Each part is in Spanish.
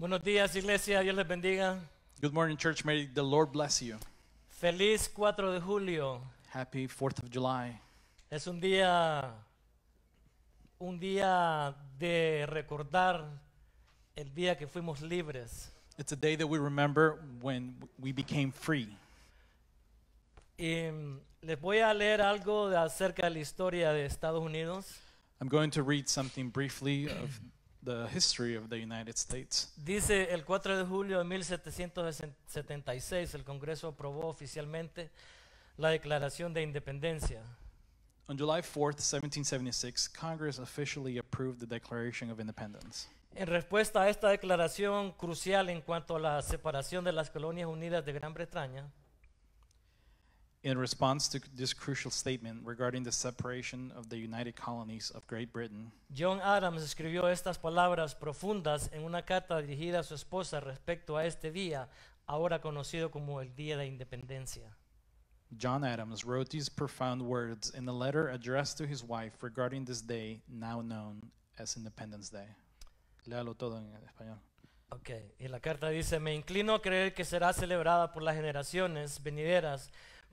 Buenos días, iglesia. Dios les bendiga. Good morning, church. May the Lord bless you. Feliz 4 de julio. Happy 4th of July. Es un día un día de recordar el día que fuimos libres. It's a day that we remember when we became free. Y mm, les voy a leer algo acerca de la historia de Estados Unidos. I'm going to read something briefly of the history of the United States. Dice el 4 de julio de 1776 el Congreso aprobó oficialmente la Declaración de Independencia. On July 4 1776, Congress officially approved the Declaration of Independence. En respuesta a esta declaración crucial en cuanto a la separación de las colonias unidas de Gran Bretaña, In response to this crucial statement regarding the separation of the United Colonies of Great Britain, John Adams escribió estas palabras profundas en una carta dirigida a su esposa respecto a este día, ahora conocido como el Día de Independencia. John Adams wrote these profound words in a letter addressed to his wife regarding this day now known as Independence Day. Léalo todo en español. Ok, y la carta dice, me inclino a creer que será celebrada por las generaciones venideras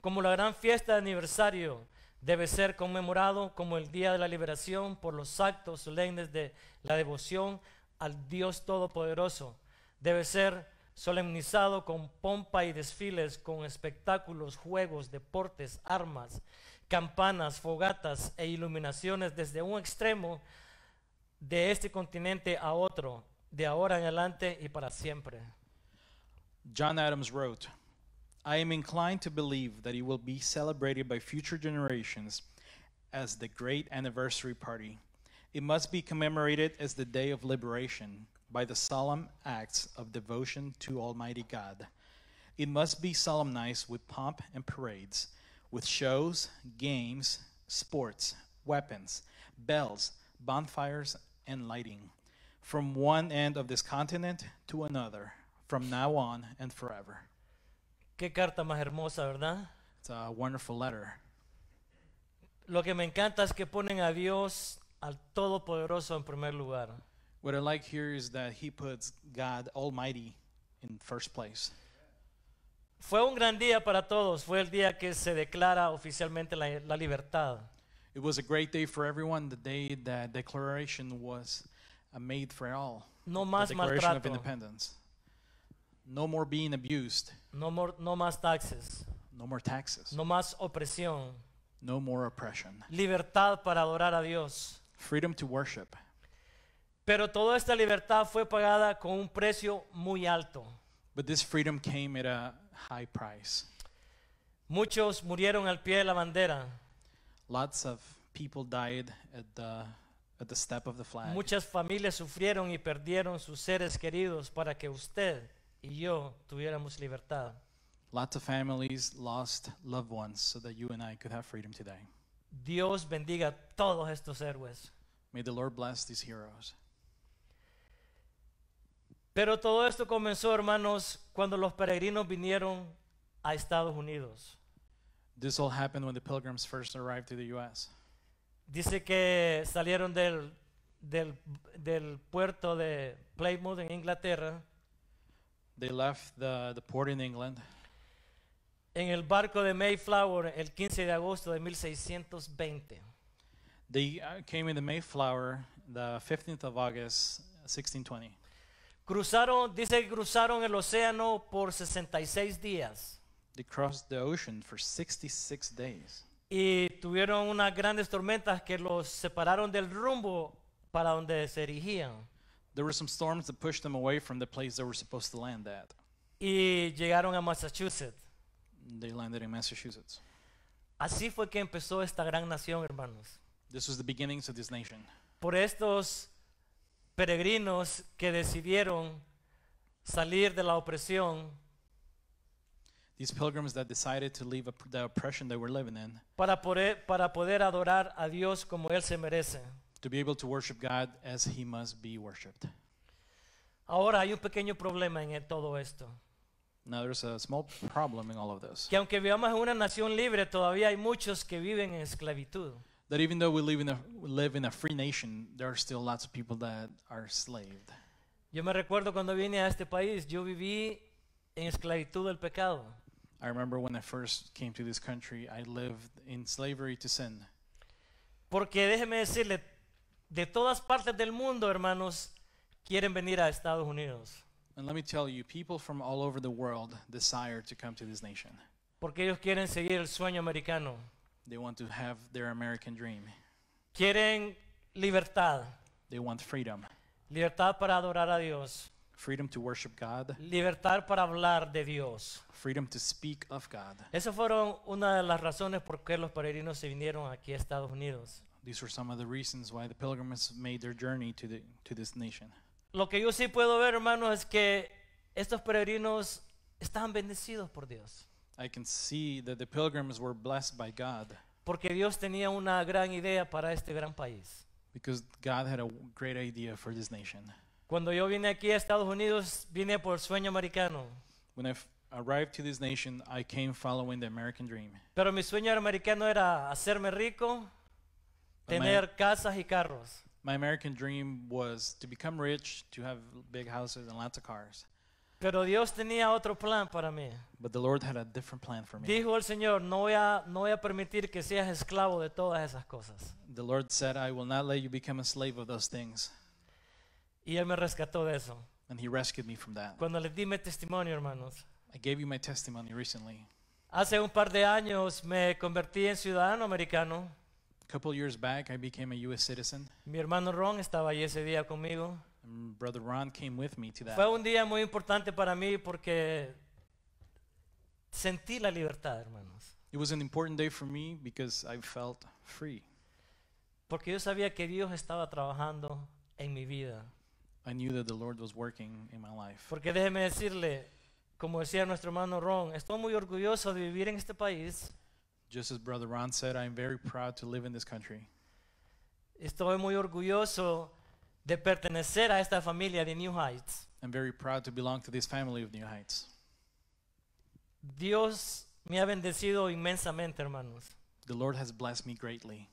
como la gran fiesta de aniversario, debe ser conmemorado como el día de la liberación por los actos solemnes de la devoción al Dios Todopoderoso. Debe ser solemnizado con pompa y desfiles, con espectáculos, juegos, deportes, armas, campanas, fogatas e iluminaciones desde un extremo de este continente a otro, de ahora en adelante y para siempre. John Adams wrote, I am inclined to believe that it will be celebrated by future generations as the great anniversary party. It must be commemorated as the day of liberation by the solemn acts of devotion to Almighty God. It must be solemnized with pomp and parades, with shows, games, sports, weapons, bells, bonfires, and lighting, from one end of this continent to another, from now on and forever. Qué carta más hermosa, ¿verdad? It's a wonderful letter. Lo que me encanta es que ponen a Dios al Todopoderoso en primer lugar. What I like here is that he puts God Almighty in first place. Fue un gran día para todos. Fue el día que se declara oficialmente la, la libertad. It was a great day for everyone. The day that declaration was made for all. No más Declaration maltrato. of Independence. No more being abused. No, more, no más taxes. No more taxes. No más opresión. No more oppression. Libertad para adorar a Dios. Freedom to worship. Pero toda esta libertad fue pagada con un precio muy alto. But this freedom came at a high price. Muchos murieron al pie de la bandera. Lots of people died at the at the step of the flag. Muchas familias sufrieron y perdieron sus seres queridos para que usted y yo tuviéramos libertad. Lots of families lost loved ones so that you and I could have freedom today. Dios bendiga a todos estos héroes. May the Lord bless these heroes. Pero todo esto comenzó, hermanos, cuando los peregrinos vinieron a Estados Unidos. This all happened when the pilgrims first arrived to the US. Dice que salieron del, del, del puerto de Plymouth en Inglaterra They left the, the port in England. En el barco de Mayflower el 15 de agosto de 1620. They uh, came in the Mayflower the 15th of August 1620. Cruzaron, dice que cruzaron el océano por 66 días. They crossed the ocean for 66 days. Y tuvieron unas grandes tormentas que los separaron del rumbo para donde se erigían. There were some storms that pushed them away from the place they were supposed to land at. Y llegaron a Massachusetts. They landed in Massachusetts. Así fue que empezó esta gran nación, hermanos. This was the beginnings of this nation. Por estos peregrinos que decidieron salir de la opresión. These pilgrims that decided to leave the oppression they were living in. Para poder, para poder adorar a Dios como él se merece. to be able to worship God as he must be worshipped. Ahora hay un pequeño problema en todo esto. Now there's a small problem in all of this. Que aunque vivamos en una nación libre, todavía hay muchos que viven en esclavitud. That even though we live in a live in a free nation, there are still lots of people that are enslaved. Yo me recuerdo cuando vine a este país, yo viví en esclavitud del pecado. I remember when I first came to this country, I lived in slavery to sin. Porque déjeme decirle, de todas partes del mundo, hermanos, quieren venir a Estados Unidos. Porque ellos quieren seguir el sueño americano. Quieren libertad. Libertad para adorar a Dios. Libertad para hablar de Dios. Esas fueron una de las razones por qué los peregrinos se vinieron aquí a Estados Unidos. These were some of the reasons why the pilgrims made their journey to, the, to this nation. Lo que yo sí puedo ver, hermanos, es que estos peregrinos estaban bendecidos por Dios. I can see that the pilgrims were blessed by God porque Dios tenía una gran idea para este gran país. Because God had a great idea for this nation. Cuando yo vine aquí a Estados Unidos, vine por sueño americano. When I arrived to this nation, I came following the American dream. Pero mi sueño americano era hacerme rico. tener casas y carros. My American dream was to become rich, to have big houses and lots of cars. Pero Dios tenía otro plan para mí. But the Lord had a different plan for me. Dijo el Señor, no voy a no voy a permitir que seas esclavo de todas esas cosas. The Lord said, I will not let you become a slave of those things. Y él me rescató de eso. And he rescued me from that. Cuando le di mi testimonio, hermanos. I gave you my testimony recently. Hace un par de años me convertí en ciudadano americano. A couple years back, I became a U.S. citizen. Mi hermano Ron estaba allí ese día conmigo. And Brother Ron came with me to that. Fue un día muy importante para mí porque sentí la libertad, hermanos. It was an important day for me because I felt free. Porque yo sabía que Dios estaba trabajando en mi vida. I knew that the Lord was working in my life. Porque déjeme decirle, como decía nuestro hermano Ron, estoy muy orgulloso de vivir en este país. Just as Brother Ron said, I am very proud to live in this country. Estoy muy orgulloso de pertenecer a esta familia de New Heights. I'm very proud to belong to this family of New Heights. Dios me ha bendecido inmensamente, hermanos. The Lord has blessed me greatly.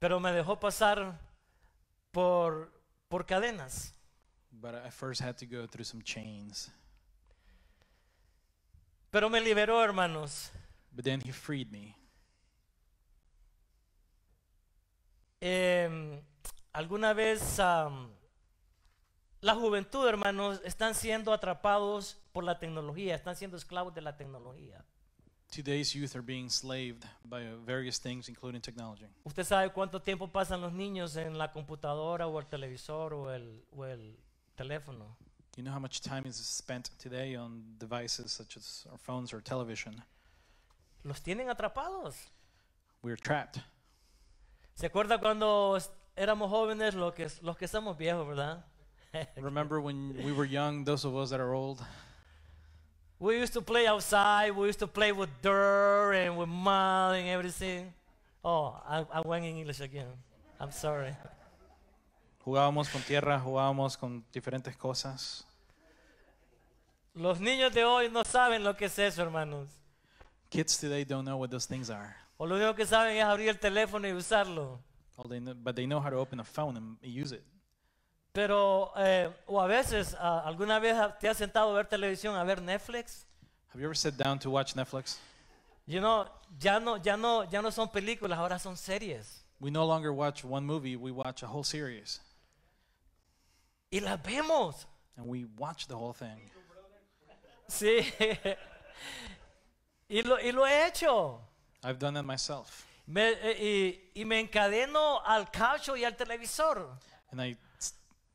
Pero me dejó pasar por por cadenas. But I first had to go through some chains. Pero me liberó, hermanos but then he freed me. Eh, alguna vez um, la juventud, hermanos, están siendo atrapados por la tecnología, están siendo esclavos de la tecnología. Today's youth are being enslaved by various things, including technology. ¿Usted sabe cuánto tiempo pasan los niños en la computadora o el televisor o el, o el teléfono? You know how much time is spent today on devices such as our phones or television. Los tienen atrapados. ¿Se acuerda cuando éramos jóvenes, los que, los que somos viejos, verdad? Remember when we were young, those of us that are old? We used to play outside, we used to play with dirt and with mud and everything. Oh, I, I went in English again. I'm sorry. Jugábamos con tierra, jugábamos con diferentes cosas. Los niños de hoy no saben lo que es eso, hermanos. Kids today don't know what those things are. O lo único que saben es abrir el teléfono y usarlo. they know, but they know how to open a phone and use it. Pero eh, o a veces a- ah, alguna vez te has sentado a ver televisión, a ver Netflix. Have you ever sat down to watch Netflix? You know, ya no ya no ya no son películas, ahora son series. We no longer watch one movie, we watch a whole series. Y las vemos. And we watch the whole thing. Sí. Y lo, y lo he hecho. I've done that myself. Me, eh, y, y me encadeno al caucho y al televisor. And I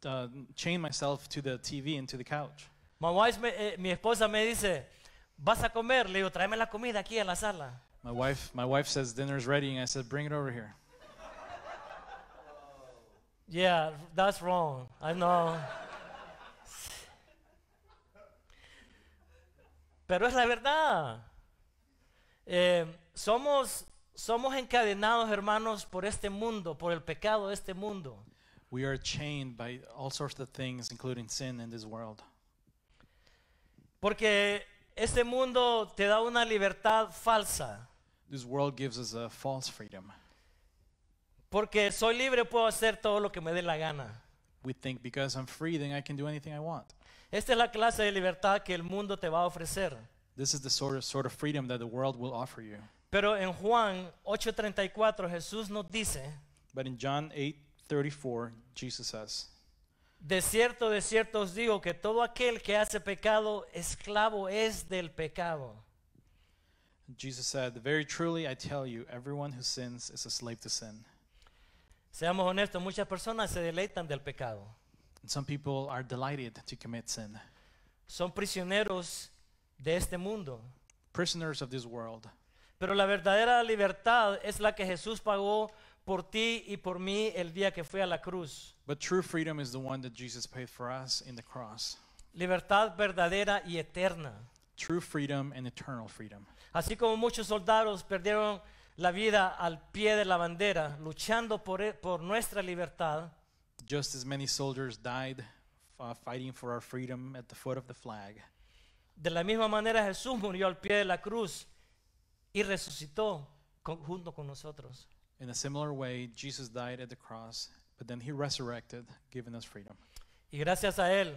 uh, chain myself to the TV and to the couch. My wife, me, eh, mi esposa me dice, ¿vas a comer? Le digo, tráeme la comida aquí la sala. My wife, my wife says dinner's ready, and I said, bring it over here. Yeah, that's wrong. I know. Pero es la verdad. Eh, somos, somos encadenados, hermanos, por este mundo, por el pecado de este mundo. Porque este mundo te da una libertad falsa. Porque soy libre puedo hacer todo lo que me dé la gana. Esta es la clase de libertad que el mundo te va a ofrecer. This is the sort of, sort of freedom that the world will offer you. Pero en Juan 8:34 Jesús nos dice, But in John 8:34 Jesus says, De cierto, de cierto os digo que todo aquel que hace pecado, esclavo es del pecado. Jesus said, Very truly I tell you, everyone who sins is a slave to sin. Seamos honestos, muchas personas se deleitan del pecado. And some people are delighted to commit sin. Son prisioneros de este mundo. Prisoners of this world. Pero la verdadera libertad es la que Jesús pagó por ti y por mí el día que fue a la cruz. But true freedom is the one that Jesus paid for us in the cross. Libertad verdadera y eterna. True freedom and eternal freedom. Así como muchos soldados perdieron la vida al pie de la bandera luchando por, e, por nuestra libertad. Just as many soldiers died uh, fighting for our freedom at the foot of the flag. De la misma manera Jesús murió al pie de la cruz y resucitó junto con nosotros. In a similar way, Jesus died at the cross, but then he resurrected, giving us freedom. Y gracias a él,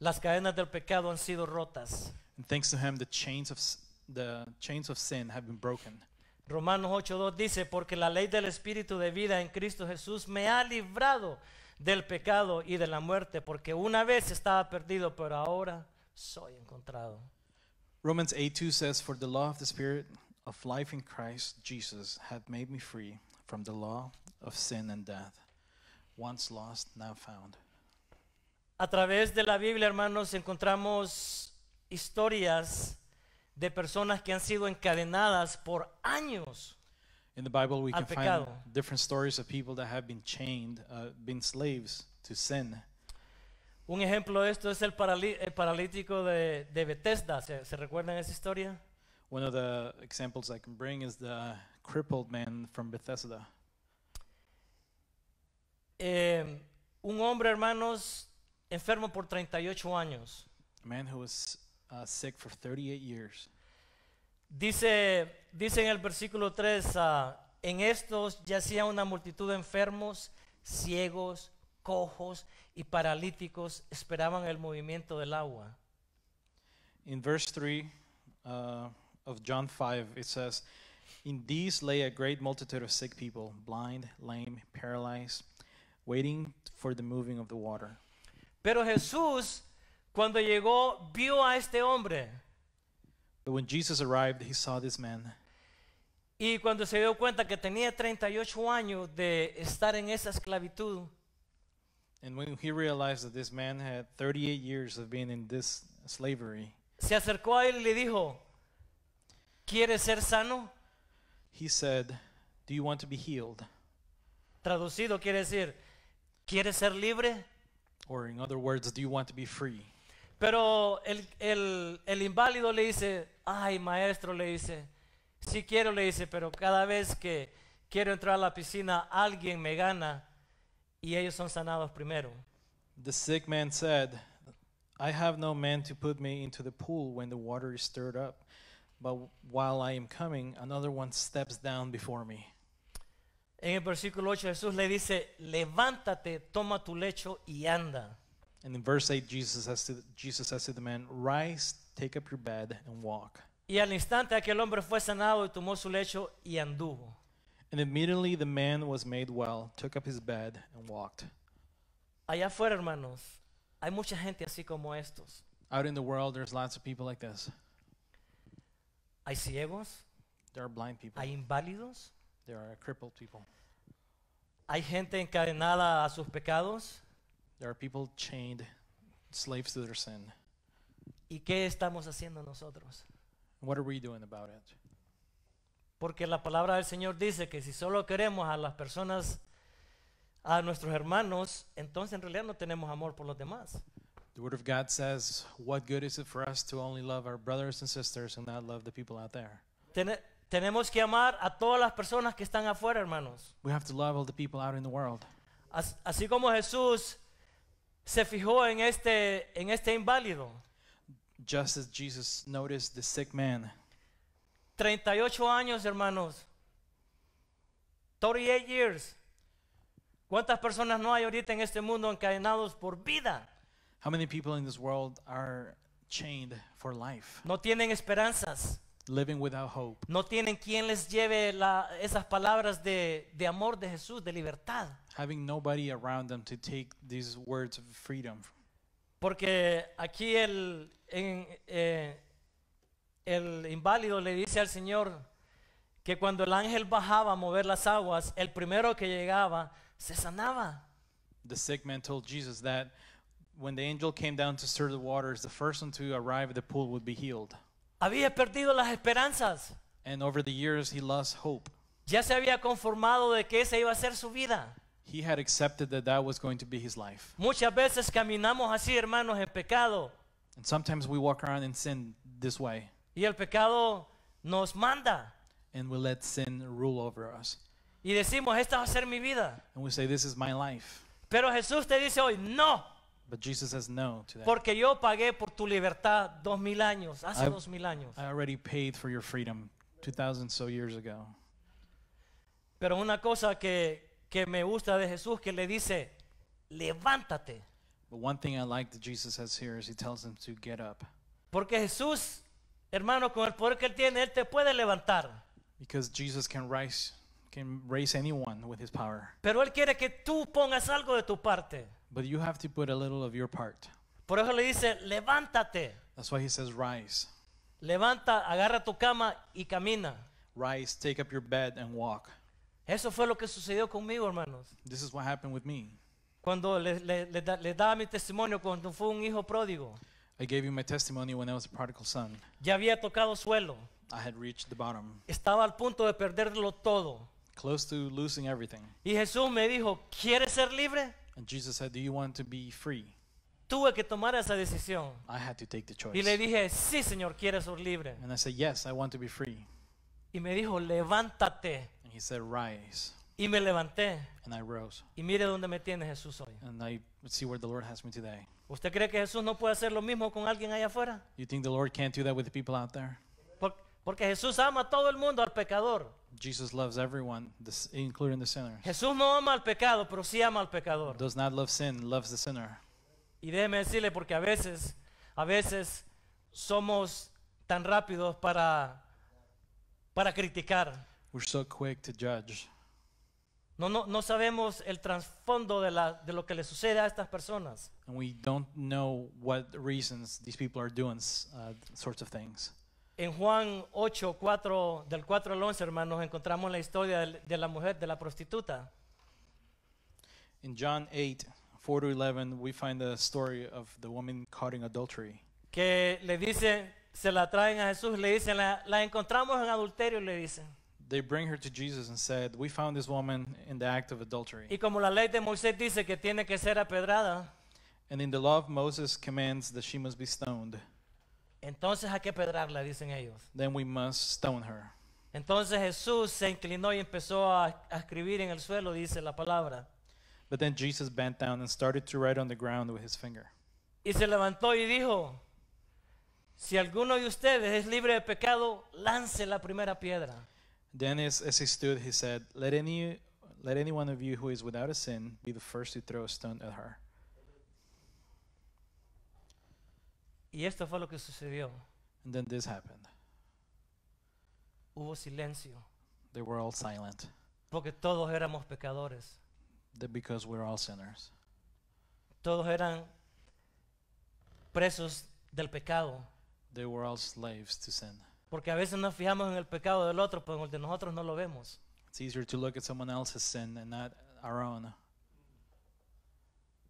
las cadenas del pecado han sido rotas. And to him, the chains of sin have been broken. Romanos 8:2 dice, porque la ley del espíritu de vida en Cristo Jesús me ha librado del pecado y de la muerte, porque una vez estaba perdido, pero ahora soy encontrado. Romans 8:2 says, For the law of the Spirit of life in Christ Jesus hath made me free from the law of sin and death, once lost, now found. A través de la Biblia, hermanos, encontramos historias de personas que han sido encadenadas por años. In the Bible, we can pecado. find different stories of people that have been chained, uh, been slaves to sin. Un ejemplo de esto es el, paralítico de, Bethesda. ¿Se, recuerdan esa historia? One of the examples I can bring is the crippled man from Bethesda. Em, un hombre, hermanos, enfermo por 38 años. A man who was uh, sick for 38 years. Dice, dice en el versículo 3, ah, en estos yacía una multitud de enfermos, ciegos, cojos y paralíticos esperaban el movimiento del agua. In verse 3 uh, of John 5, it says, In these lay a great multitude of sick people, blind, lame, paralyzed, waiting for the moving of the water. Pero Jesús, cuando llegó, vio a este hombre. But when Jesus arrived, he saw this man. Y cuando se dio cuenta que tenía 38 años de estar en esa esclavitud, And when he realized that this man had 38 years of being in this slavery, se acercó a él y le dijo, ¿quieres ser sano? He said, "Do you want to be healed?" Traducido quiere decir, ¿quieres ser libre? Or in other words, "Do you want to be free?" Pero el, el, el inválido le dice, ay maestro, le dice, sí quiero, le dice, pero cada vez que quiero entrar a la piscina, alguien me gana Y ellos son sanados primero. The sick man said, I have no man to put me into the pool when the water is stirred up, but while I am coming, another one steps down before me. En el versículo 8 Jesús le dice, levántate, toma tu lecho y anda. And in verse 8 Jesus says to, Jesus says to the man, rise, take up your bed and walk. Y al instante aquel hombre fue sanado y tomó su lecho y anduvo. And immediately the man was made well, took up his bed and walked. Allá afuera, hermanos, hay mucha gente así como estos. Out in the world, there's lots of people like this. Hay ciegos. There are blind people. Hay inválidos. There are crippled people. Hay gente encadenada a sus pecados. There are people chained, slaves to their sin. ¿Y qué estamos haciendo nosotros? What are we doing about it? Porque la palabra del Señor dice que si solo queremos a las personas, a nuestros hermanos, entonces en realidad no tenemos amor por los demás. it tenemos que amar a todas las personas que están afuera, hermanos. así como Jesús se fijó en este, en este inválido. the sick 38 años, hermanos. 38 years. ¿Cuántas personas no hay ahorita en este mundo encadenados por vida? How many people in this world are chained for life? No tienen esperanzas. Living without hope. No tienen quien les lleve la, esas palabras de, de amor de Jesús, de libertad. Having nobody around them to take these words of freedom. Porque aquí el, en, eh, el inválido le dice al Señor que cuando el ángel bajaba a mover las aguas, el primero que llegaba se sanaba. The sick man told Jesus that when the angel came down to stir the waters, the first one to arrive at the pool would be healed. Había perdido las esperanzas. And over the years he lost hope. Ya se había conformado de que esa iba a ser su vida. He had accepted that that was going to be his life. Muchas veces caminamos así, hermanos, en pecado. And sometimes we walk around in sin this way. Y el pecado nos manda. And we let sin rule over us. Y decimos, esta va a ser mi vida. And we say, this is my life. Pero Jesús te dice hoy, no. But Jesus says no to that. Porque yo pagué por tu libertad dos mil años, hace i dos mil años. I already paid for your freedom 2,000 so years ago. Pero una cosa que, que me gusta de Jesús que le dice, levántate. But one thing I like that Jesus says here is he tells them to get up. Porque Jesús Hermano, con el poder que él tiene, él te puede levantar. Because Jesus can rise, can raise anyone with his power. Pero él quiere que tú pongas algo de tu parte. But you have to put a little of your part. Por eso le dice, levántate. That's why he says rise. Levanta, agarra tu cama y camina. Rise, take up your bed and walk. Eso fue lo que sucedió conmigo, hermanos. This is what happened with me. Cuando le, le, le, da, le daba mi testimonio cuando fue un hijo pródigo. I gave you my testimony when I was a prodigal son. Ya había tocado suelo. I had reached the bottom. Estaba al punto de perderlo todo. Close to losing everything. Y Jesús me dijo, ¿quieres ser libre? And Jesus said, Do you want to be free? Tuve que tomar esa decisión. I had to take the choice. Y le dije, sí, Señor, quiero ser libre. And I said, yes, I want to be free. Y me dijo, levántate. And he said, rise. Y me levanté. And I rose. Y mire dónde me tiene Jesús hoy. And I see where the Lord has me today. ¿Usted cree que Jesús no puede hacer lo mismo con alguien allá afuera? You think the Lord can't do that with the people out there? porque Jesús ama a todo el mundo, al pecador. Jesus loves everyone, including the sinners. Jesús no ama al pecado, pero sí ama al pecador. Does not love sin, loves the sinner. Y déjeme decirle porque a veces, a veces somos tan rápidos para para criticar. We're so quick to judge. No, sabemos el trasfondo de, lo que le sucede a estas personas. we don't know what reasons these people are uh, En Juan 8, 4, del 4 al 11, hermanos, encontramos la historia de, la mujer, de la prostituta. In John 8, 4 11, we find the story of the woman caught in adultery. Que le dice, se la traen a Jesús, le dicen, la, la encontramos en adulterio, le dicen. They bring her to Jesus and said, "We found this woman in the act of adultery." Y como la ley de Moisés dice que tiene que ser apedrada, and in the law of Moses commands that she must be stoned. Entonces hay que dicen ellos. Then we must stone her. Entonces Jesús se inclinó y empezó a, a, escribir en el suelo, dice la palabra. But then Jesus bent down and started to write on the ground with his finger. Y se levantó y dijo, si alguno de ustedes es libre de pecado, lance la primera piedra. Then as, as he stood, he said, let any, let any one of you who is without a sin be the first to throw a stone at her. Y esto fue lo que sucedió. And then this happened. Hubo silencio. They were all silent. Porque todos éramos pecadores. That because we're all sinners. Todos eran presos del pecado. They were all slaves to sin. Porque a veces nos fijamos en el pecado del otro, pero en el de nosotros no lo vemos.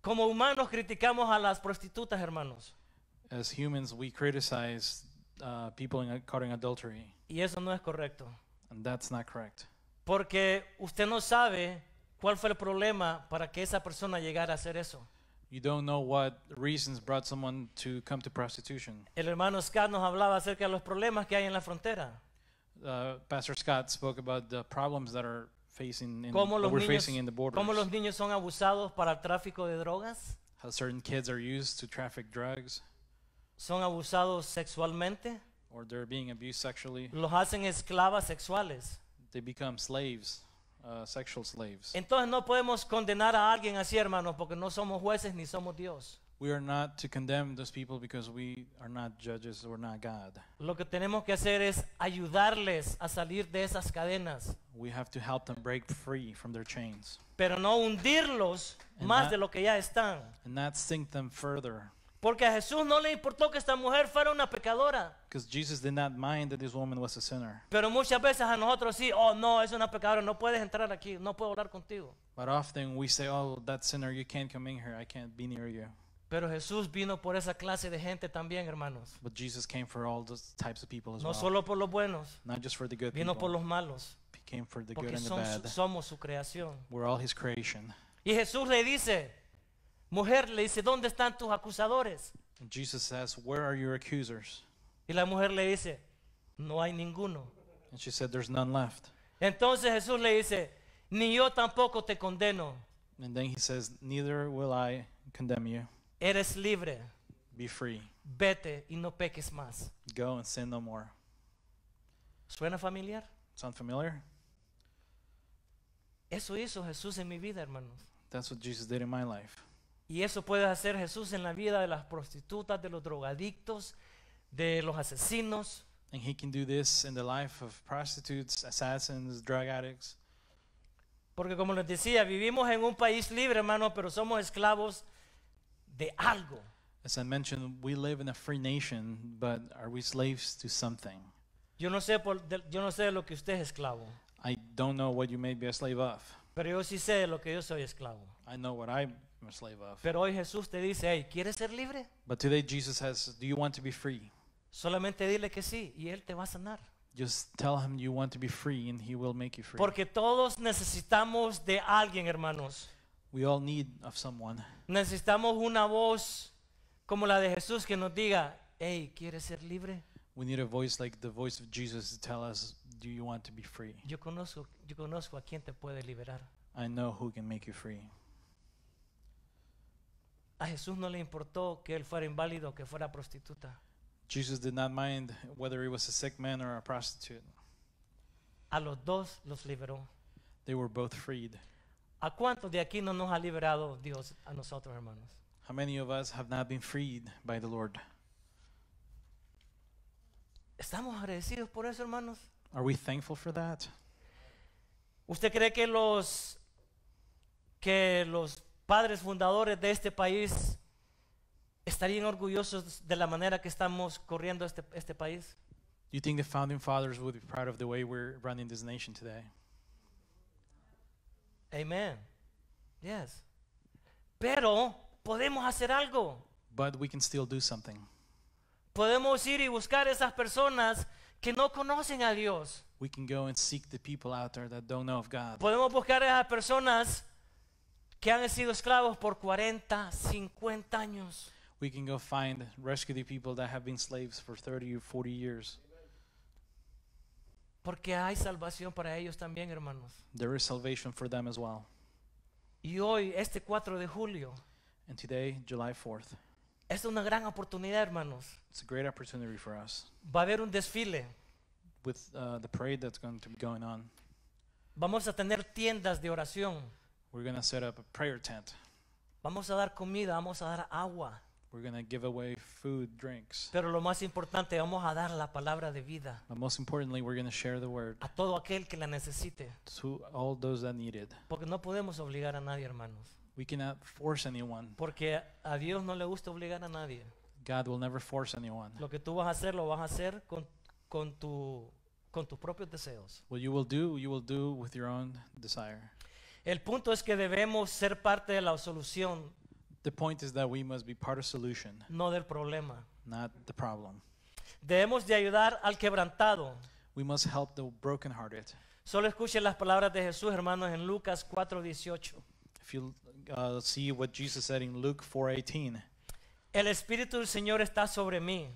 Como humanos criticamos a las prostitutas, hermanos. Uh, y eso no es correcto. Porque usted no sabe cuál fue el problema para que esa persona llegara a hacer eso. You don't know what reasons brought someone to come to prostitution. El hermano Scott nos hablaba acerca de los problemas que hay en la frontera. Uh, Pastor Scott spoke about the problems that are facing in, ¿Cómo los, that we're niños, facing in the borders. cómo los niños son abusados para el tráfico de drogas. How certain kids are used to traffic drugs. Son abusados sexualmente. Or they're being abused sexually. Los hacen esclavas sexuales. They become slaves uh, sexual slaves. Entonces no podemos condenar a alguien así, hermanos, porque no somos jueces ni somos Dios. We are not to condemn those people because we are not judges, or not God. Lo que tenemos que hacer es ayudarles a salir de esas cadenas, We have to help them break free from their chains pero no hundirlos And más de lo que ya están. and not sink them further Porque a Jesús no le importó que esta mujer fuera una pecadora. Jesus did not mind that this woman was a sinner. Pero muchas veces a nosotros sí, oh no, es una pecadora, no puedes entrar aquí, no puedo orar contigo. But often we say, oh, that sinner, you can't come in here, I can't be near you. Pero Jesús vino por esa clase de gente también, hermanos. But Jesus came for all those types of people as no well. solo por los buenos. Not just for the good vino people. por los malos. He came for the Porque good and the bad. Su, somos su creación. We're all his creation. Y Jesús le dice, Mujer le dice, ¿dónde están tus acusadores? And Jesus says, Where are your accusers? Y la mujer le dice, no hay ninguno. And she said, There's none left. Entonces Jesús le dice, ni yo tampoco te condeno. And then he says, Neither will I condemn you. Eres libre. Be free. Vete y no peques más. Go and sin no more. ¿Suena familiar? Sound familiar? Eso hizo Jesús en mi vida, hermanos. That's what Jesus did in my life. Y eso puede hacer Jesús en la vida de las prostitutas, de los drogadictos, de los asesinos. And he can do this in the life of prostitutes, assassins, drug addicts. Porque como les decía, vivimos en un país libre, hermano, pero somos esclavos de algo. As I mentioned, we live in a free nation, but are we slaves to something? Yo no sé por, yo no sé de lo que usted es esclavo. I don't know what you may be a slave of. Pero yo sí sé de lo que yo soy esclavo. I know what I I'm a slave of. Pero hoy Jesús te dice, hey, ¿quieres ser libre? But today Jesus says, do you want to be free? Solamente dile que sí y él te va a sanar. Just tell him you want to be free and he will make you free. Porque todos necesitamos de alguien, hermanos. We all need of someone. Necesitamos una voz como la de Jesús que nos diga, hey, ¿quieres ser libre? We need a voice like the voice of Jesus to tell us, do you want to be free? Yo conozco, yo conozco a quien te puede liberar. I know who can make you free. A Jesús no le importó que él fuera inválido, que fuera prostituta. Jesus did not mind whether he was a sick man or a prostitute. A los dos los liberó. They were both freed. ¿A cuántos de aquí no nos ha liberado Dios a nosotros, hermanos? How many of us have not been freed by the Lord? ¿Estamos agradecidos por eso, hermanos? Are we thankful for that? ¿Usted cree que los que los padres fundadores de este país estarían orgullosos de la manera que estamos corriendo este, este país? Do you think the founding fathers would be proud of the way we're running this nation today? Amen. Yes. Pero podemos hacer algo. But we can still do something. Podemos ir y buscar esas personas que no conocen a Dios. We can go and seek the people out there that don't know of God. Podemos buscar a esas personas que han sido esclavos por 40, 50 años. We can go find rescue the people that have been slaves for 30 or 40 years. Porque hay salvación para ellos también, hermanos. There is salvation for them as well. Y hoy, este 4 de julio, And today, July 4th, es una gran oportunidad, hermanos. It's a great opportunity for us. Va a haber un desfile. With uh, the parade that's going to be going on. Vamos a tener tiendas de oración. We're going to set up a prayer tent. Vamos a dar comida, vamos a dar agua. We're going to give away food, drinks. Pero lo más importante, vamos a dar la palabra de vida But most importantly, we're going to share the word a todo aquel que la necesite. to all those that need it. Porque no podemos obligar a nadie, hermanos. We cannot force anyone. Porque a Dios no le gusta obligar a nadie. God will never force anyone. Lo que tú vas a hacer, lo vas a hacer con, con, tu, con tus propios deseos. What you will do, you will do with your own desire. El punto es que debemos ser parte de la solución, no del problema. Debemos de ayudar al quebrantado. Solo escuchen las palabras de Jesús, hermanos, en Lucas 4:18, uh, El Espíritu del Señor está sobre mí,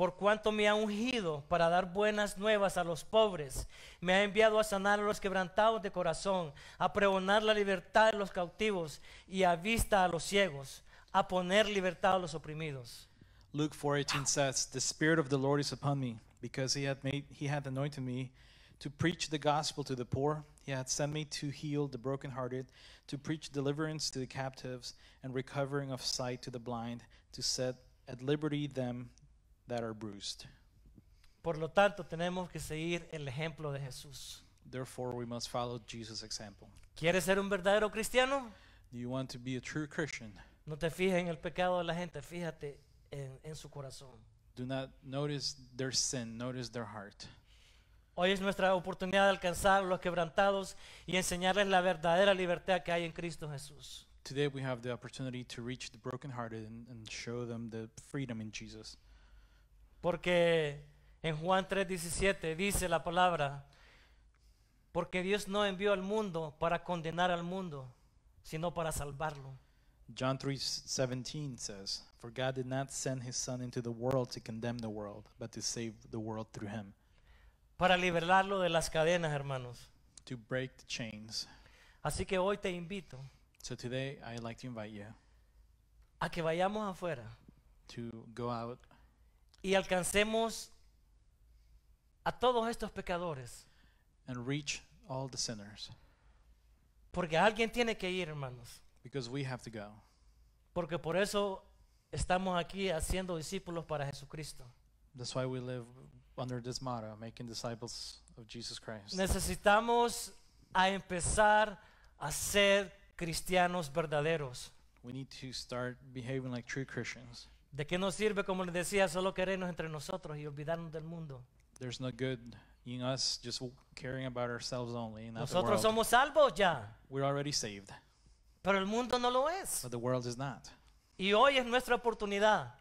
por cuanto me ha ungido para dar buenas nuevas a los pobres, me ha enviado a sanar a los quebrantados de corazón, a pregonar la libertad de los cautivos y a vista a los ciegos, a poner libertad a los oprimidos. Luke 4:18 says, "The spirit of the Lord is upon me, because he had made he had anointed me to preach the gospel to the poor, he had sent me to heal the brokenhearted, to preach deliverance to the captives and recovering of sight to the blind, to set at liberty them that are Por lo tanto, tenemos que seguir el ejemplo de Jesús. Therefore, we must follow Jesus' example. ¿Quieres ser un verdadero cristiano? Do you want to be a true Christian? No te fijes en el pecado de la gente, fíjate en, en su corazón. Do not notice their sin, notice their heart. Hoy es nuestra oportunidad de alcanzar los quebrantados y enseñarles la verdadera libertad que hay en Cristo Jesús. Today we have the opportunity to reach the brokenhearted and, and show them the freedom in Jesus. Porque en Juan 3:17 dice la palabra, porque Dios no envió al mundo para condenar al mundo, sino para salvarlo. John 3:17 says, "For God did not send his son into the world to condemn the world, but to save the world through him." Para liberarlo de las cadenas, hermanos. To break the chains. Así que hoy te invito. So today I like to invite you. A que vayamos afuera. To go out y alcancemos a todos estos pecadores. And reach all the sinners. Porque alguien tiene que ir, hermanos. Because we have to go. Porque por eso estamos aquí haciendo discípulos para Jesucristo. That's why we live under this motto, making disciples of Jesus Christ. Necesitamos a empezar a ser cristianos verdaderos. We need to start behaving like true Christians. ¿De qué nos sirve, como les decía, solo querernos entre nosotros y olvidarnos del mundo? Nosotros somos salvos ya. Pero el mundo no lo es. Y hoy es nuestra oportunidad.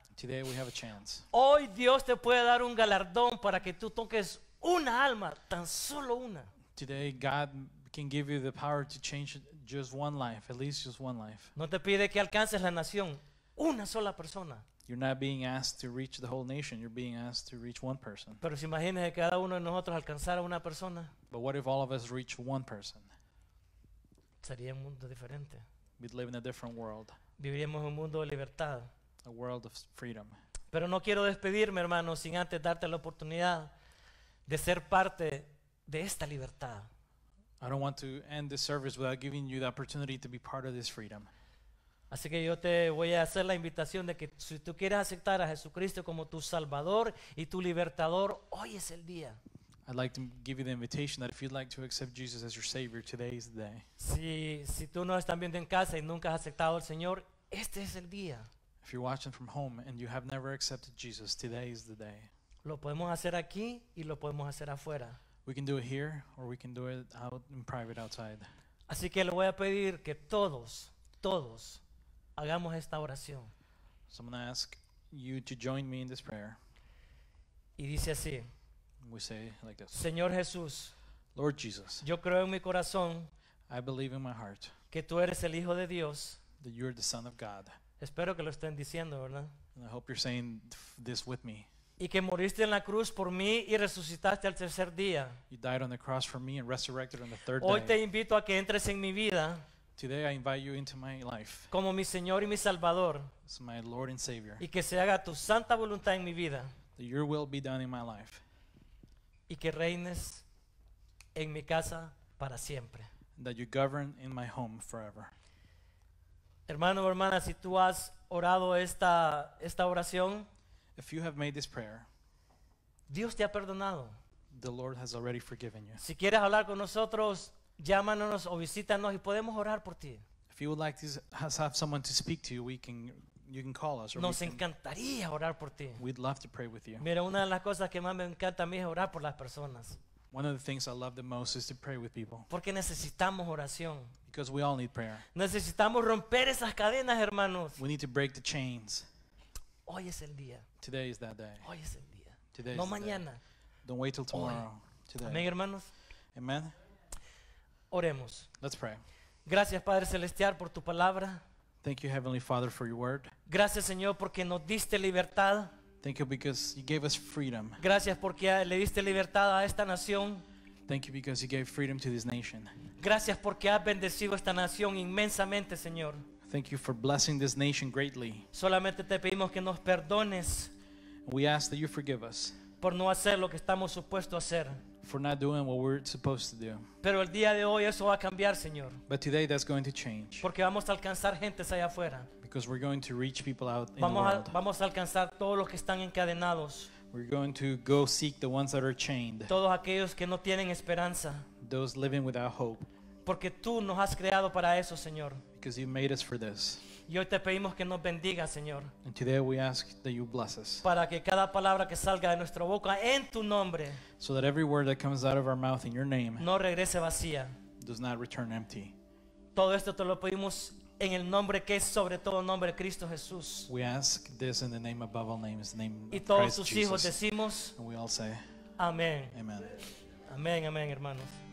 Hoy Dios te puede dar un galardón para que tú toques una alma, tan solo una. No te pide que alcances la nación, una sola persona. You're not being asked to reach the whole nation, you're being asked to reach one person. Pero si que cada uno de nosotros alcanzara una persona, But what if all of us reach one person? sería un mundo diferente. We'd live in a different world, Viviríamos en un mundo de libertad. a world of freedom. Pero no quiero despedirme, hermano, sin antes darte la oportunidad de ser parte de esta libertad. I don't want to end this service without giving you the opportunity to be part of this freedom. Así que yo te voy a hacer la invitación de que si tú quieres aceptar a Jesucristo como tu Salvador y tu Libertador, hoy es el día. I'd Si, tú no estás viendo en casa y nunca has aceptado al Señor, este es el día. If you're watching from home and you have never accepted Jesus, today is the day. Lo podemos hacer aquí y lo podemos hacer afuera. Así que le voy a pedir que todos, todos, Hagamos esta oración. So I'm going to ask you to join me in this prayer. Y dice así. We say like this. Señor Jesús. Lord Jesus. Yo creo en mi corazón. I believe in my heart. Que tú eres el hijo de Dios. That you're the son of God. Espero que lo estén diciendo, ¿verdad? And I hope you're saying this with me. Y que moriste en la cruz por mí y resucitaste al tercer día. You died on the cross for me and resurrected on the third Hoy te invito a que entres en mi vida. Today I invite you into my life. como mi Señor y mi Salvador as my Lord and Savior. y que se haga tu santa voluntad en mi vida That your will be done in my life. y que reines en mi casa para siempre. That you govern in my home forever. Hermano o hermana, si tú has orado esta, esta oración, If you have made this prayer, Dios te ha perdonado. the Lord has already forgiven you. Si quieres hablar con nosotros, llámanos o visítanos y podemos orar por ti. If you would like to have someone to speak to you, we can you can call us. Or Nos we can, encantaría orar por ti. We'd love to pray with you. Mira, una de las cosas que más me encanta a mí es orar por las personas. One of the things I love the most is to pray with people. Porque necesitamos oración. Because we all need prayer. Necesitamos romper esas cadenas, hermanos. We need to break the chains. Hoy es el día. Today is that day. Hoy es el día. Today no mañana. Don't wait till tomorrow. Hoy. Today. Amén, hermanos. Amen. Oremos. Let's pray. Gracias, Padre Celestial, por tu palabra. Thank you, Heavenly Father, for your word. Gracias, Señor, porque nos diste libertad. Thank you because you gave us freedom. Gracias porque le diste libertad a esta nación. Thank you because you gave freedom to this nation. Gracias porque has bendecido esta nación inmensamente, Señor. Thank you for blessing this nation greatly. Solamente te pedimos que nos perdones We ask that you forgive us por no hacer lo que estamos supuestos a hacer. for not doing what we're supposed to do. Pero el día de hoy eso va a cambiar, Señor. But today that's going to change. Porque vamos a alcanzar gentes allá afuera. Because we're going to reach people out in vamos the world. A, vamos a alcanzar todos los que están encadenados. We're going to go seek the ones that are chained. Todos aquellos que no tienen esperanza. Those living without hope. Porque tú nos has creado para eso, Señor. Because you made us for this. Y hoy te pedimos que nos bendiga, Señor. Para que cada palabra que salga de nuestra boca en tu nombre no regrese vacía. Todo esto te lo pedimos en el nombre que es sobre todo nombre de Cristo Jesús. Y todos sus hijos decimos Amén. Amén, amén, hermanos.